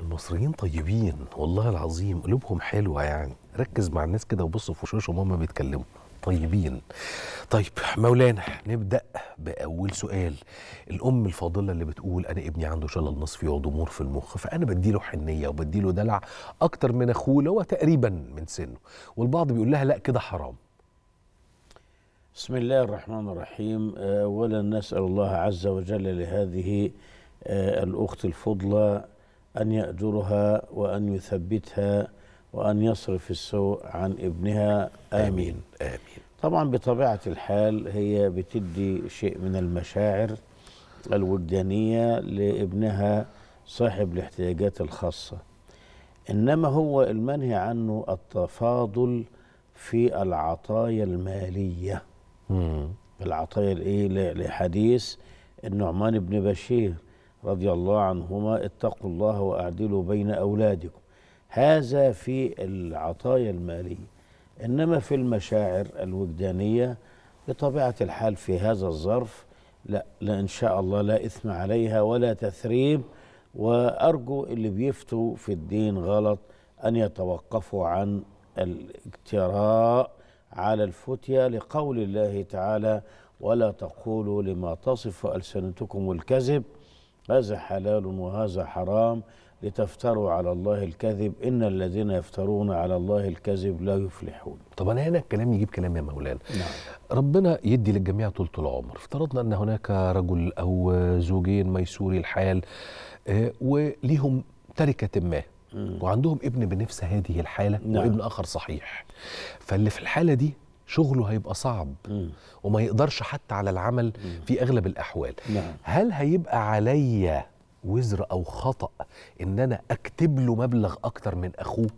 المصريين طيبين والله العظيم قلوبهم حلوه يعني ركز مع الناس كده وبص في وشوشهم وهم بيتكلموا طيبين طيب مولانا نبدا باول سؤال الام الفاضله اللي بتقول انا ابني عنده شلل نصفي وضمور في المخ فانا بديله حنيه وبديله دلع اكتر من اخوه اللي هو تقريبا من سنه والبعض بيقول لها لا كده حرام بسم الله الرحمن الرحيم اولا آه، نسال الله عز وجل لهذه آه، الاخت الفضله أن يأجرها وأن يثبتها وأن يصرف السوء عن ابنها آمين آمين, طبعا بطبيعة الحال هي بتدي شيء من المشاعر الوجدانية لابنها صاحب الاحتياجات الخاصة إنما هو المنهي عنه التفاضل في العطايا المالية العطايا الإيه لحديث النعمان بن بشير رضي الله عنهما اتقوا الله واعدلوا بين اولادكم هذا في العطايا الماليه انما في المشاعر الوجدانيه بطبيعه الحال في هذا الظرف لا لا ان شاء الله لا اثم عليها ولا تثريب وارجو اللي بيفتوا في الدين غلط ان يتوقفوا عن الاجتراء على الفتيا لقول الله تعالى ولا تقولوا لما تصف السنتكم الكذب هذا حلال وهذا حرام لتفتروا على الله الكذب إن الذين يفترون على الله الكذب لا يفلحون طب انا هنا الكلام يجيب كلام يا مولانا نعم. ربنا يدي للجميع طول العمر افترضنا أن هناك رجل أو زوجين ميسوري الحال آه، وليهم تركة ما وعندهم ابن بنفس هذه الحالة نعم. وابن آخر صحيح فاللي في الحالة دي شغله هيبقى صعب م. وما يقدرش حتى على العمل م. في اغلب الاحوال نعم. هل هيبقى عليا وزر او خطا ان انا اكتب له مبلغ اكتر من اخوه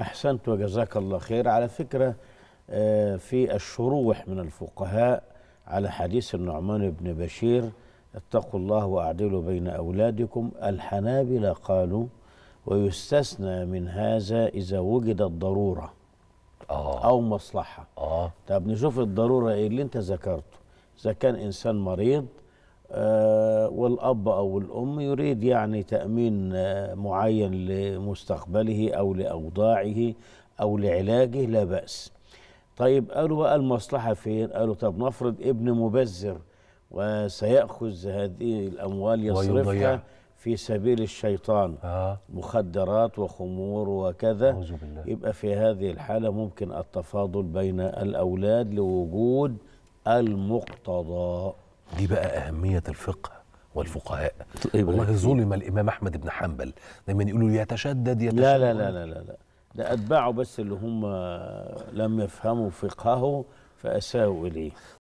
احسنت وجزاك الله خير على فكره آه، في الشروح من الفقهاء على حديث النعمان بن بشير اتقوا الله واعدلوا بين اولادكم الحنابله قالوا ويستثنى من هذا اذا وجدت ضروره آه. او مصلحه آه. طب نشوف الضروره ايه اللي انت ذكرته اذا كان انسان مريض آه والاب او الام يريد يعني تامين آه معين لمستقبله او لاوضاعه او لعلاجه لا باس طيب قالوا بقى المصلحه فين قالوا طب نفرض ابن مبذر وسيأخذ هذه الأموال يصرفها في سبيل الشيطان آه. مخدرات وخمور وكذا أعوذ بالله. يبقى في هذه الحالة ممكن التفاضل بين الأولاد لوجود المقتضى دي بقى أهمية الفقه والفقهاء إيه والله ظلم الإمام أحمد بن حنبل دايما يقولوا يتشدد يتشدد لا لا لا لا لا, لا. ده أتباعه بس اللي هم لم يفهموا فقهه فأساءوا إليه